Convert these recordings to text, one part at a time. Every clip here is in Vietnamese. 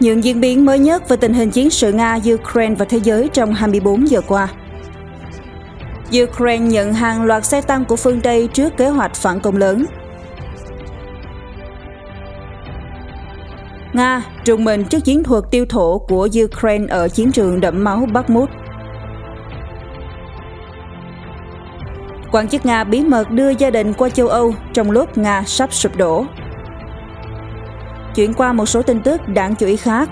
Những diễn biến mới nhất về tình hình chiến sự Nga-Ukraine và thế giới trong 24 giờ qua. Ukraine nhận hàng loạt xe tăng của phương Tây trước kế hoạch phản công lớn. Nga trùng mình trước chiến thuật tiêu thổ của Ukraine ở chiến trường đẫm máu Bakhmut. Quan chức Nga bí mật đưa gia đình qua châu Âu trong lúc Nga sắp sụp đổ. Chuyển qua một số tin tức đáng chú ý khác.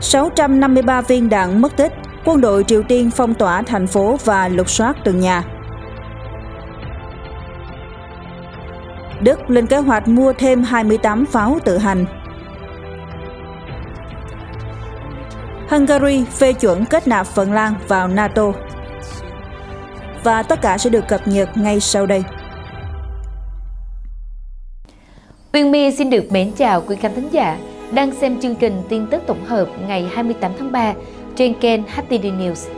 653 viên đạn mất tích, quân đội Triều Tiên phong tỏa thành phố và lục soát từng nhà. Đức lên kế hoạch mua thêm 28 pháo tự hành. Hungary phê chuẩn kết nạp Phần Lan vào NATO. Và tất cả sẽ được cập nhật ngay sau đây. Viên My xin được mến chào quý khán thính giả đang xem chương trình tin tức tổng hợp ngày 28 tháng 3 trên kênh HTD News.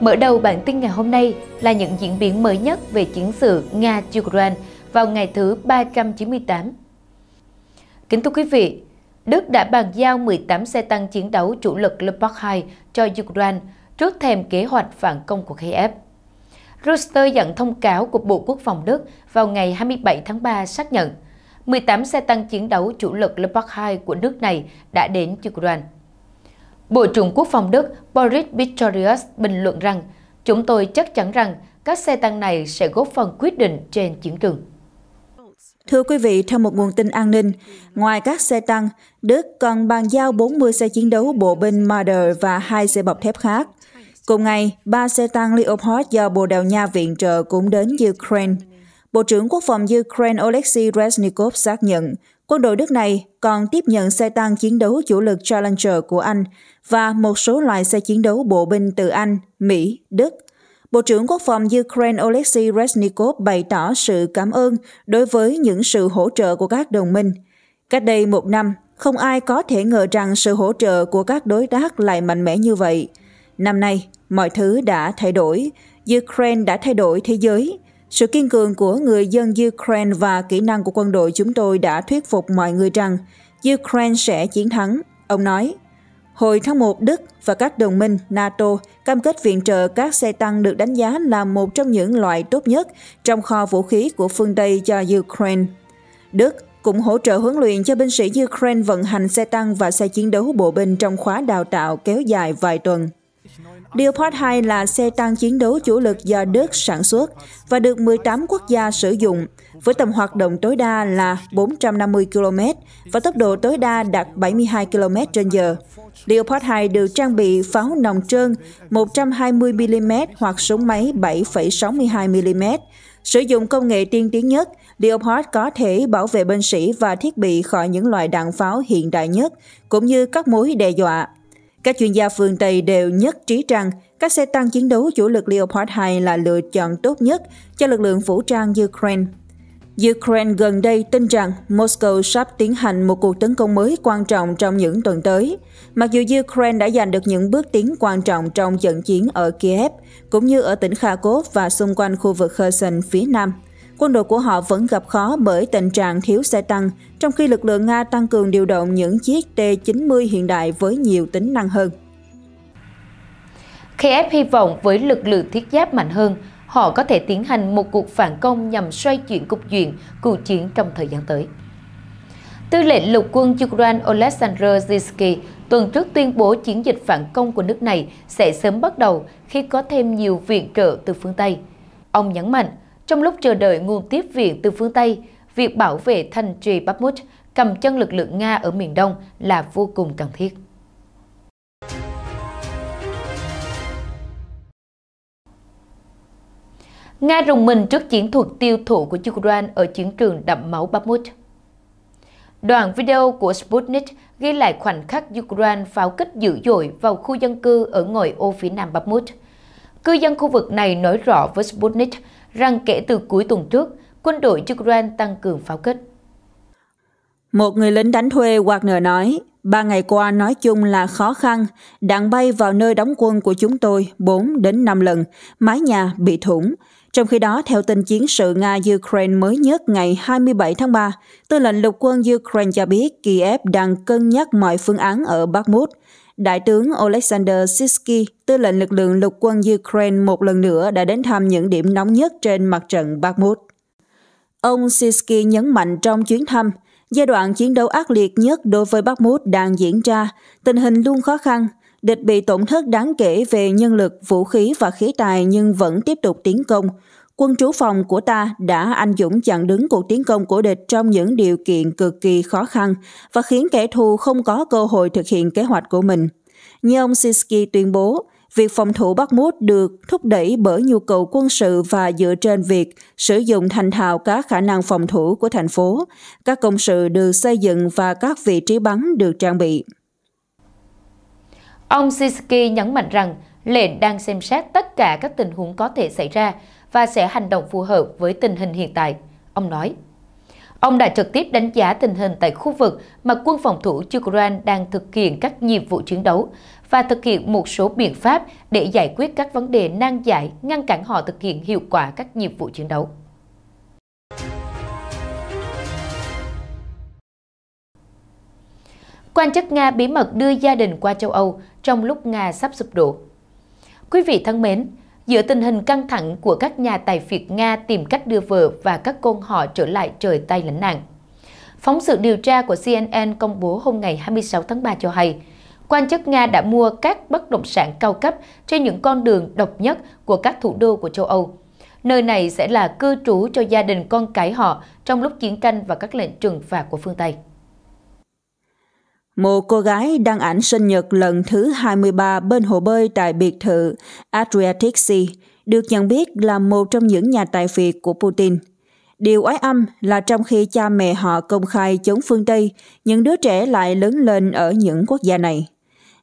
Mở đầu bản tin ngày hôm nay là những diễn biến mới nhất về chiến sự Nga-Ukraine vào ngày thứ 398. Kính thưa quý vị, Đức đã bàn giao 18 xe tăng chiến đấu chủ lực Leopard 2 cho Ukraine trước thềm kế hoạch phản công của Kiev. Reuters dẫn thông cáo của Bộ Quốc phòng Đức vào ngày 27 tháng 3 xác nhận – 18 xe tăng chiến đấu chủ lực Leopard 2 của nước này đã đến Ukraine. Bộ trưởng Quốc phòng Đức Boris Pistorius bình luận rằng Chúng tôi chắc chắn rằng các xe tăng này sẽ góp phần quyết định trên chiến trường. Thưa quý vị, theo một nguồn tin an ninh, ngoài các xe tăng, Đức còn bàn giao 40 xe chiến đấu bộ binh Marder và hai xe bọc thép khác. Cùng ngày, ba xe tăng Leopard do Bồ Đào Nha viện trợ cũng đến Ukraine. Bộ trưởng Quốc phòng Ukraine Oleksiy Reznikov xác nhận quân đội nước này còn tiếp nhận xe tăng chiến đấu chủ lực Challenger của Anh và một số loại xe chiến đấu bộ binh từ Anh, Mỹ, Đức. Bộ trưởng Quốc phòng Ukraine Oleksiy Reznikov bày tỏ sự cảm ơn đối với những sự hỗ trợ của các đồng minh. Cách đây một năm, không ai có thể ngờ rằng sự hỗ trợ của các đối tác lại mạnh mẽ như vậy. Năm nay, mọi thứ đã thay đổi. Ukraine đã thay đổi thế giới. Sự kiên cường của người dân Ukraine và kỹ năng của quân đội chúng tôi đã thuyết phục mọi người rằng Ukraine sẽ chiến thắng, ông nói. Hồi tháng 1, Đức và các đồng minh NATO cam kết viện trợ các xe tăng được đánh giá là một trong những loại tốt nhất trong kho vũ khí của phương Tây cho Ukraine. Đức cũng hỗ trợ huấn luyện cho binh sĩ Ukraine vận hành xe tăng và xe chiến đấu bộ binh trong khóa đào tạo kéo dài vài tuần. Leopard 2 là xe tăng chiến đấu chủ lực do Đức sản xuất và được 18 quốc gia sử dụng, với tầm hoạt động tối đa là 450 km và tốc độ tối đa đạt 72 km h Leopard 2 được trang bị pháo nòng trơn 120mm hoặc súng máy 7,62mm. Sử dụng công nghệ tiên tiến nhất, Leopard có thể bảo vệ binh sĩ và thiết bị khỏi những loại đạn pháo hiện đại nhất, cũng như các mối đe dọa. Các chuyên gia phương Tây đều nhất trí rằng các xe tăng chiến đấu chủ lực Leopard 2 là lựa chọn tốt nhất cho lực lượng vũ trang Ukraine. Ukraine gần đây tin rằng Moscow sắp tiến hành một cuộc tấn công mới quan trọng trong những tuần tới. Mặc dù Ukraine đã giành được những bước tiến quan trọng trong trận chiến ở Kiev, cũng như ở tỉnh Kharkov và xung quanh khu vực Kherson phía Nam – quân đội của họ vẫn gặp khó bởi tình trạng thiếu xe tăng, trong khi lực lượng Nga tăng cường điều động những chiếc T-90 hiện đại với nhiều tính năng hơn. Kiev hy vọng với lực lượng thiết giáp mạnh hơn, họ có thể tiến hành một cuộc phản công nhằm xoay chuyển cục diện, cuộc chiến trong thời gian tới. Tư lệnh lục quân Ukraine Oleksandr Zizky tuần trước tuyên bố chiến dịch phản công của nước này sẽ sớm bắt đầu khi có thêm nhiều viện trợ từ phương Tây. Ông nhấn mạnh, trong lúc chờ đợi nguồn tiếp viện từ phương Tây, việc bảo vệ thành trì Bakhmut cầm chân lực lượng Nga ở miền Đông là vô cùng cần thiết. Nga rùng mình trước chiến thuật tiêu thụ của Ukraine ở chiến trường đậm máu Bakhmut. Đoạn video của Sputnik ghi lại khoảnh khắc Ukraine pháo kích dữ dội vào khu dân cư ở ngoại ô phía nam Bakhmut. Cư dân khu vực này nói rõ với Sputnik rằng kể từ cuối tuần trước, quân đội Ukraine tăng cường pháo kích. Một người lính đánh thuê Wagner nói, ba ngày qua nói chung là khó khăn, đạn bay vào nơi đóng quân của chúng tôi 4 đến 5 lần, mái nhà bị thủng. Trong khi đó, theo tin chiến sự Nga-Ukraine mới nhất ngày 27 tháng 3, tư lệnh lục quân Ukraine cho biết Kiev đang cân nhắc mọi phương án ở Bakhmut. Đại tướng Alexander Sisky, tư lệnh lực lượng lục quân Ukraine một lần nữa đã đến thăm những điểm nóng nhất trên mặt trận Bakhmut. Ông Sisky nhấn mạnh trong chuyến thăm, giai đoạn chiến đấu ác liệt nhất đối với Bakhmut đang diễn ra, tình hình luôn khó khăn, địch bị tổn thất đáng kể về nhân lực, vũ khí và khí tài nhưng vẫn tiếp tục tiến công, quân trú phòng của ta đã anh dũng chặn đứng cuộc tiến công của địch trong những điều kiện cực kỳ khó khăn và khiến kẻ thù không có cơ hội thực hiện kế hoạch của mình. Như ông Sisky tuyên bố, việc phòng thủ Bakhmut được thúc đẩy bởi nhu cầu quân sự và dựa trên việc sử dụng thành thạo các khả năng phòng thủ của thành phố, các công sự được xây dựng và các vị trí bắn được trang bị. Ông Sisky nhấn mạnh rằng lệnh đang xem xét tất cả các tình huống có thể xảy ra và sẽ hành động phù hợp với tình hình hiện tại, ông nói. Ông đã trực tiếp đánh giá tình hình tại khu vực mà quân phòng thủ Ukraine đang thực hiện các nhiệm vụ chiến đấu và thực hiện một số biện pháp để giải quyết các vấn đề nan giải ngăn cản họ thực hiện hiệu quả các nhiệm vụ chiến đấu. Quan chức Nga bí mật đưa gia đình qua châu Âu trong lúc Nga sắp sụp đổ. Quý vị thân mến, Giữa tình hình căng thẳng của các nhà tài phiệt Nga tìm cách đưa vợ và các con họ trở lại trời Tây lánh nạn. Phóng sự điều tra của CNN công bố hôm ngày 26 tháng 3 cho hay, quan chức Nga đã mua các bất động sản cao cấp trên những con đường độc nhất của các thủ đô của châu Âu. Nơi này sẽ là cư trú cho gia đình con cái họ trong lúc chiến tranh và các lệnh trừng phạt của phương Tây một cô gái đăng ảnh sinh nhật lần thứ 23 bên hồ bơi tại biệt thự Adriatic Sea được nhận biết là một trong những nhà tài phiệt của Putin. Điều oái âm là trong khi cha mẹ họ công khai chống phương Tây, những đứa trẻ lại lớn lên ở những quốc gia này.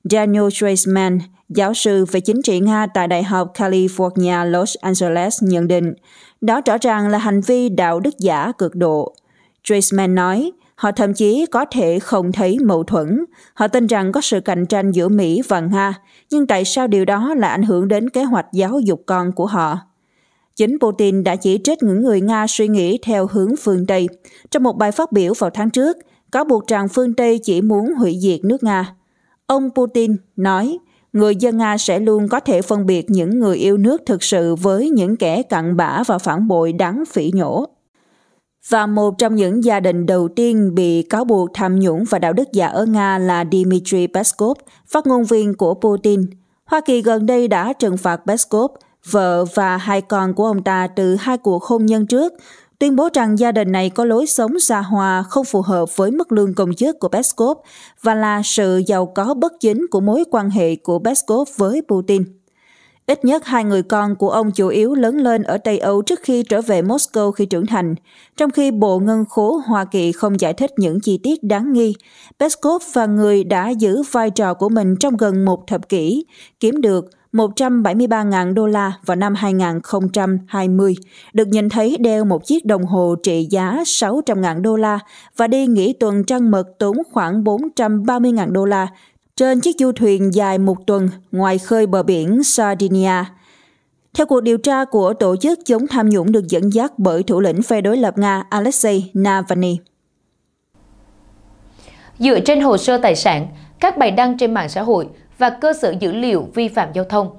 Daniel Traceman, giáo sư về chính trị Nga tại Đại học California Los Angeles nhận định, đó rõ ràng là hành vi đạo đức giả cực độ. Traceman nói, Họ thậm chí có thể không thấy mâu thuẫn. Họ tin rằng có sự cạnh tranh giữa Mỹ và Nga, nhưng tại sao điều đó lại ảnh hưởng đến kế hoạch giáo dục con của họ? Chính Putin đã chỉ trích những người Nga suy nghĩ theo hướng phương Tây. Trong một bài phát biểu vào tháng trước, cáo buộc rằng phương Tây chỉ muốn hủy diệt nước Nga. Ông Putin nói, người dân Nga sẽ luôn có thể phân biệt những người yêu nước thực sự với những kẻ cặn bã và phản bội đáng phỉ nhổ và một trong những gia đình đầu tiên bị cáo buộc tham nhũng và đạo đức giả ở Nga là Dmitry Peskov, phát ngôn viên của Putin. Hoa Kỳ gần đây đã trừng phạt Peskov, vợ và hai con của ông ta từ hai cuộc hôn nhân trước, tuyên bố rằng gia đình này có lối sống xa hoa không phù hợp với mức lương công chức của Peskov và là sự giàu có bất chính của mối quan hệ của Peskov với Putin. Ít nhất hai người con của ông chủ yếu lớn lên ở Tây Âu trước khi trở về Moscow khi trưởng thành, trong khi Bộ Ngân khố Hoa Kỳ không giải thích những chi tiết đáng nghi. Peskov và người đã giữ vai trò của mình trong gần một thập kỷ, kiếm được 173.000 đô la vào năm 2020, được nhìn thấy đeo một chiếc đồng hồ trị giá 600.000 đô la và đi nghỉ tuần trăng mật tốn khoảng 430.000 đô la trên chiếc du thuyền dài một tuần ngoài khơi bờ biển Sardinia. Theo cuộc điều tra của Tổ chức chống tham nhũng được dẫn dắt bởi thủ lĩnh phe đối lập Nga Alexei Navalny. Dựa trên hồ sơ tài sản, các bài đăng trên mạng xã hội và cơ sở dữ liệu vi phạm giao thông,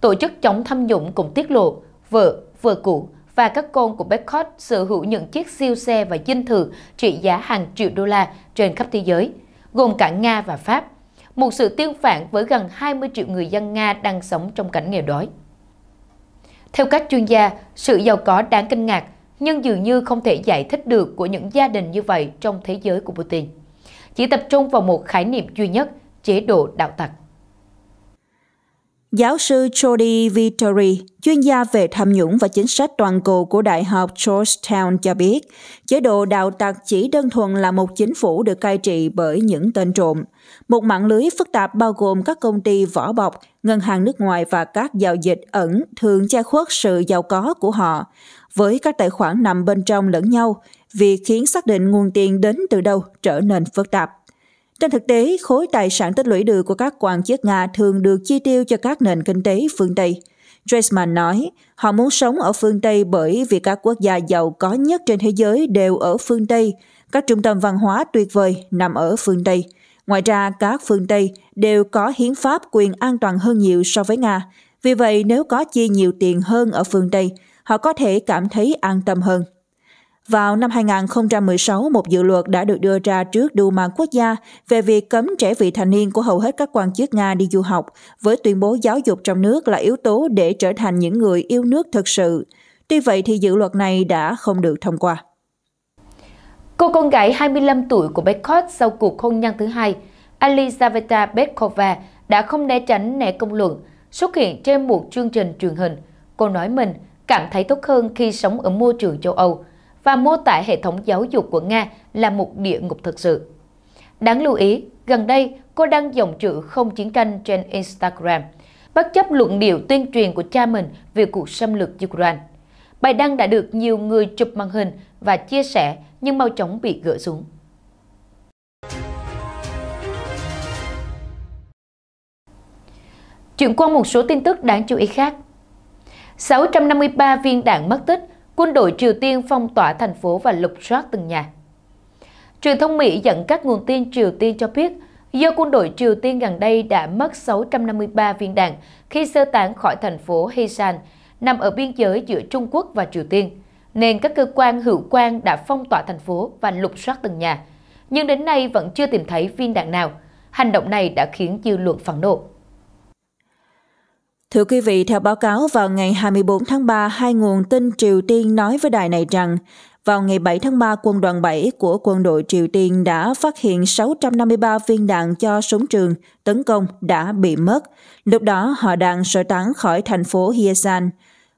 Tổ chức chống tham nhũng cũng tiết lộ vợ, vợ cũ và các con của Beckhot sở hữu những chiếc siêu xe và dinh thự trị giá hàng triệu đô la trên khắp thế giới, gồm cả Nga và Pháp – một sự tiêu phản với gần 20 triệu người dân Nga đang sống trong cảnh nghèo đói. Theo các chuyên gia, sự giàu có đáng kinh ngạc nhưng dường như không thể giải thích được của những gia đình như vậy trong thế giới của Putin. Chỉ tập trung vào một khái niệm duy nhất, chế độ đạo tặc. Giáo sư Jody Vittori, chuyên gia về tham nhũng và chính sách toàn cầu của Đại học Georgetown cho biết, chế độ đạo tặc chỉ đơn thuần là một chính phủ được cai trị bởi những tên trộm. Một mạng lưới phức tạp bao gồm các công ty vỏ bọc, ngân hàng nước ngoài và các giao dịch ẩn thường che khuất sự giàu có của họ. Với các tài khoản nằm bên trong lẫn nhau, việc khiến xác định nguồn tiền đến từ đâu trở nên phức tạp. Trên thực tế, khối tài sản tích lũy được của các quan chức Nga thường được chi tiêu cho các nền kinh tế phương Tây. Dressman nói, họ muốn sống ở phương Tây bởi vì các quốc gia giàu có nhất trên thế giới đều ở phương Tây, các trung tâm văn hóa tuyệt vời nằm ở phương Tây. Ngoài ra, các phương Tây đều có hiến pháp quyền an toàn hơn nhiều so với Nga. Vì vậy, nếu có chi nhiều tiền hơn ở phương Tây, họ có thể cảm thấy an tâm hơn. Vào năm 2016, một dự luật đã được đưa ra trước Duma quốc gia về việc cấm trẻ vị thành niên của hầu hết các quan chức Nga đi du học, với tuyên bố giáo dục trong nước là yếu tố để trở thành những người yêu nước thực sự. Tuy vậy thì dự luật này đã không được thông qua. Cô con gái 25 tuổi của Bekot sau cuộc hôn nhân thứ hai, Elizaveta Bekova đã không né tránh né công luận, xuất hiện trên một chương trình truyền hình. Cô nói mình cảm thấy tốt hơn khi sống ở môi trường châu Âu, và mô tả hệ thống giáo dục của Nga là một địa ngục thực sự. Đáng lưu ý, gần đây cô đăng dòng chữ không chiến tranh trên Instagram, bất chấp luận điệu tuyên truyền của cha mình về cuộc xâm lược Ukraine. Bài đăng đã được nhiều người chụp màn hình và chia sẻ nhưng mau chóng bị gỡ xuống. Chuyển qua một số tin tức đáng chú ý khác. 653 viên đạn mất tích quân đội Triều Tiên phong tỏa thành phố và lục soát từng nhà. Truyền thông Mỹ dẫn các nguồn tin Triều Tiên cho biết, do quân đội Triều Tiên gần đây đã mất 653 viên đạn khi sơ tán khỏi thành phố Heisan, nằm ở biên giới giữa Trung Quốc và Triều Tiên, nên các cơ quan hữu quan đã phong tỏa thành phố và lục soát từng nhà. Nhưng đến nay vẫn chưa tìm thấy viên đạn nào. Hành động này đã khiến dư luận phẫn nộ. Thưa quý vị, theo báo cáo vào ngày 24 tháng 3, hai nguồn tin Triều Tiên nói với đài này rằng vào ngày 7 tháng 3, quân đoàn 7 của quân đội Triều Tiên đã phát hiện 653 viên đạn cho súng trường tấn công đã bị mất. Lúc đó, họ đang sơ tán khỏi thành phố Hyesan.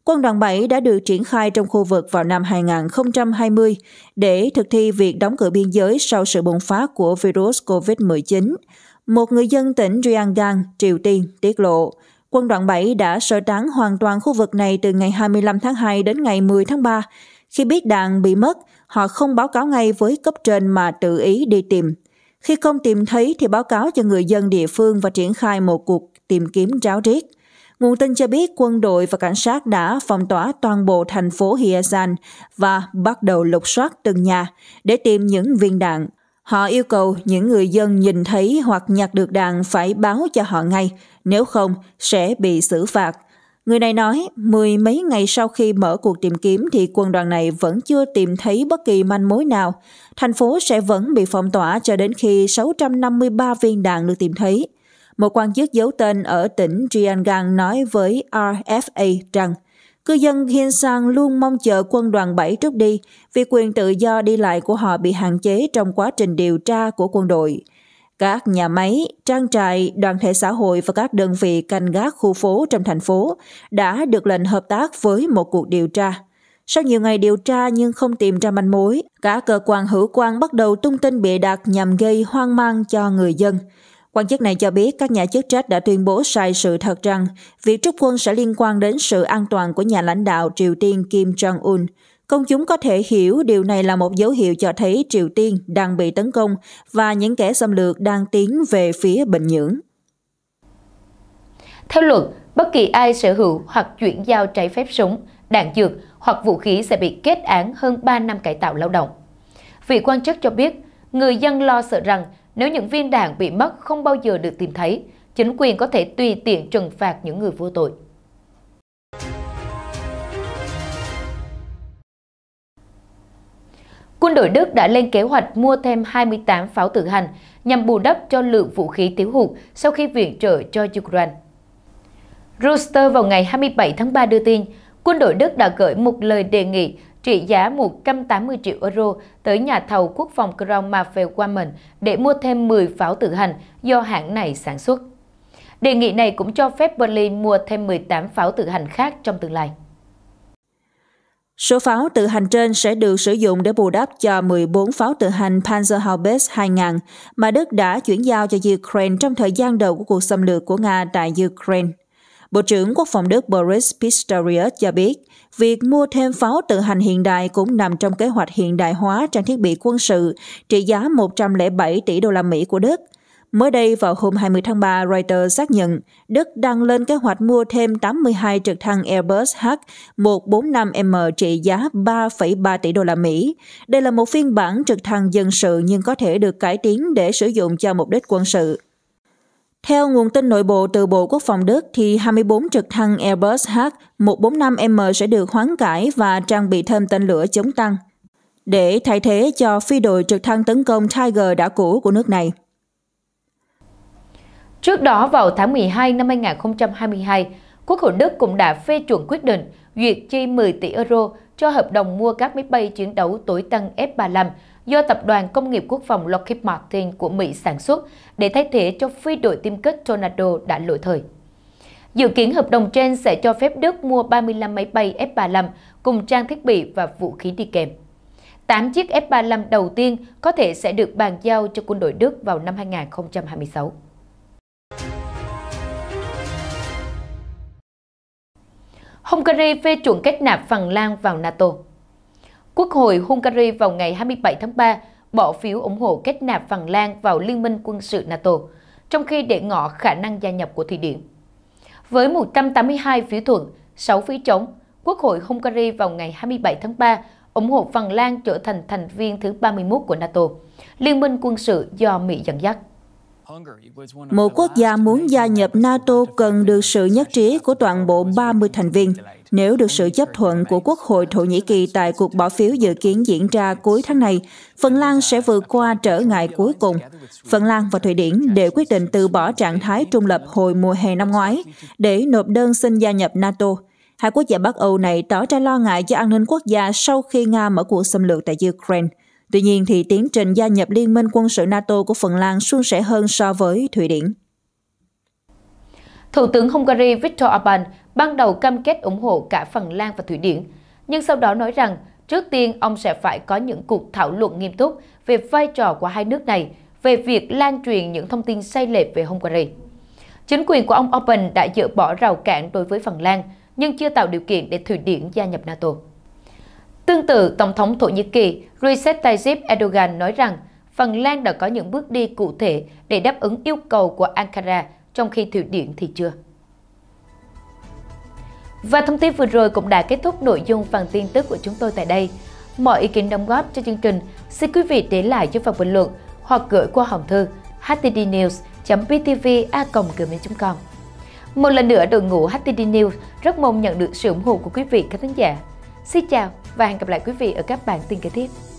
Quân đoàn 7 đã được triển khai trong khu vực vào năm 2020 để thực thi việc đóng cửa biên giới sau sự bùng phát của virus COVID-19. Một người dân tỉnh Ryanggang, Triều Tiên, tiết lộ – quân đoàn 7 đã sơ tán hoàn toàn khu vực này từ ngày 25 tháng 2 đến ngày 10 tháng 3. Khi biết đạn bị mất, họ không báo cáo ngay với cấp trên mà tự ý đi tìm. Khi không tìm thấy thì báo cáo cho người dân địa phương và triển khai một cuộc tìm kiếm ráo riết. Nguồn tin cho biết quân đội và cảnh sát đã phong tỏa toàn bộ thành phố Hyasan và bắt đầu lục soát từng nhà để tìm những viên đạn. Họ yêu cầu những người dân nhìn thấy hoặc nhặt được đạn phải báo cho họ ngay, nếu không sẽ bị xử phạt. Người này nói, mười mấy ngày sau khi mở cuộc tìm kiếm thì quân đoàn này vẫn chưa tìm thấy bất kỳ manh mối nào. Thành phố sẽ vẫn bị phong tỏa cho đến khi 653 viên đạn được tìm thấy. Một quan chức giấu tên ở tỉnh Jiangang nói với RFA rằng Cư dân Hinsang luôn mong chờ quân đoàn 7 rút đi vì quyền tự do đi lại của họ bị hạn chế trong quá trình điều tra của quân đội. Các nhà máy, trang trại, đoàn thể xã hội và các đơn vị canh gác khu phố trong thành phố đã được lệnh hợp tác với một cuộc điều tra. Sau nhiều ngày điều tra nhưng không tìm ra manh mối, cả cơ quan hữu quan bắt đầu tung tin bịa đặt nhằm gây hoang mang cho người dân. Quan chức này cho biết các nhà chức trách đã tuyên bố sai sự thật rằng việc rút quân sẽ liên quan đến sự an toàn của nhà lãnh đạo Triều Tiên Kim Jong-un. Công chúng có thể hiểu điều này là một dấu hiệu cho thấy Triều Tiên đang bị tấn công và những kẻ xâm lược đang tiến về phía Bình Nhưỡng. Theo luật, bất kỳ ai sở hữu hoặc chuyển giao trái phép súng, đạn dược hoặc vũ khí sẽ bị kết án hơn 3 năm cải tạo lao động. Vị quan chức cho biết, người dân lo sợ rằng nếu những viên đạn bị mất không bao giờ được tìm thấy, chính quyền có thể tùy tiện trừng phạt những người vô tội. Quân đội Đức đã lên kế hoạch mua thêm 28 pháo tự hành nhằm bù đắp cho lượng vũ khí thiếu hụt sau khi viện trợ cho Ukraine. Reuters vào ngày 27 tháng 3 đưa tin, quân đội Đức đã gửi một lời đề nghị trị giá 180 triệu euro tới nhà thầu quốc phòng Crown Mafe Waman để mua thêm 10 pháo tự hành do hãng này sản xuất. Đề nghị này cũng cho phép Berlin mua thêm 18 pháo tự hành khác trong tương lai. Số pháo tự hành trên sẽ được sử dụng để bù đắp cho 14 pháo tự hành Panzerhaubitz 2000 mà Đức đã chuyển giao cho Ukraine trong thời gian đầu của cuộc xâm lược của Nga tại Ukraine. Bộ trưởng Quốc phòng Đức Boris Pistorius cho biết, việc mua thêm pháo tự hành hiện đại cũng nằm trong kế hoạch hiện đại hóa trang thiết bị quân sự trị giá 107 tỷ đô la Mỹ của Đức. Mới đây vào hôm 20 tháng 3, Reuters xác nhận Đức đang lên kế hoạch mua thêm 82 trực thăng Airbus H145M trị giá 3,3 tỷ đô la Mỹ. Đây là một phiên bản trực thăng dân sự nhưng có thể được cải tiến để sử dụng cho mục đích quân sự. Theo nguồn tin nội bộ từ Bộ Quốc phòng Đức thì 24 trực thăng Airbus H145M sẽ được hoán cải và trang bị thêm tên lửa chống tăng để thay thế cho phi đội trực thăng tấn công Tiger đã cũ của nước này. Trước đó vào tháng 12 năm 2022, Quốc hội Đức cũng đã phê chuẩn quyết định duyệt chi 10 tỷ euro cho hợp đồng mua các máy bay chiến đấu tối tân F-35 do Tập đoàn Công nghiệp Quốc phòng Lockheed Martin của Mỹ sản xuất để thay thế cho phi đội tiêm kích Tornado đã lỗi thời. Dự kiến hợp đồng trên sẽ cho phép Đức mua 35 máy bay F-35 cùng trang thiết bị và vũ khí đi kèm. 8 chiếc F-35 đầu tiên có thể sẽ được bàn giao cho quân đội Đức vào năm 2026. Hungary phê chuẩn kết nạp Phần Lan vào NATO Quốc hội Hungary vào ngày 27 tháng 3 bỏ phiếu ủng hộ kết nạp Phần Lan vào Liên minh quân sự NATO, trong khi để ngỏ khả năng gia nhập của Thụy Điển. Với 182 phiếu thuận, 6 phiếu chống, Quốc hội Hungary vào ngày 27 tháng 3 ủng hộ Phần Lan trở thành thành viên thứ 31 của NATO, liên minh quân sự do Mỹ dẫn dắt. Một quốc gia muốn gia nhập NATO cần được sự nhất trí của toàn bộ 30 thành viên. Nếu được sự chấp thuận của Quốc hội Thổ Nhĩ Kỳ tại cuộc bỏ phiếu dự kiến diễn ra cuối tháng này, Phần Lan sẽ vượt qua trở ngại cuối cùng. Phần Lan và Thụy Điển đều quyết định từ bỏ trạng thái trung lập hồi mùa hè năm ngoái để nộp đơn xin gia nhập NATO. Hai quốc gia Bắc Âu này tỏ ra lo ngại cho an ninh quốc gia sau khi Nga mở cuộc xâm lược tại Ukraine. Tuy nhiên thì tiến trình gia nhập Liên minh quân sự NATO của Phần Lan suôn sẻ hơn so với Thụy Điển. Thủ tướng Hungary Viktor Orbán ban đầu cam kết ủng hộ cả Phần Lan và Thụy Điển, nhưng sau đó nói rằng trước tiên ông sẽ phải có những cuộc thảo luận nghiêm túc về vai trò của hai nước này về việc lan truyền những thông tin sai lệch về Hungary. Chính quyền của ông Orbán đã dỡ bỏ rào cản đối với Phần Lan, nhưng chưa tạo điều kiện để Thụy Điển gia nhập NATO. Tương tự, Tổng thống Thổ Nhĩ Kỳ Recep Tayyip Erdogan nói rằng Phần Lan đã có những bước đi cụ thể để đáp ứng yêu cầu của Ankara, trong khi Thụy Điển thì chưa. Và thông tin vừa rồi cũng đã kết thúc nội dung phần tin tức của chúng tôi tại đây. Mọi ý kiến đóng góp cho chương trình, xin quý vị để lại cho phần bình luận hoặc gửi qua hòm thư htdnews.btva.gmail.com Một lần nữa, đội ngũ HTD News rất mong nhận được sự ủng hộ của quý vị khán giả. Xin chào! và hẹn gặp lại quý vị ở các bản tin kế tiếp.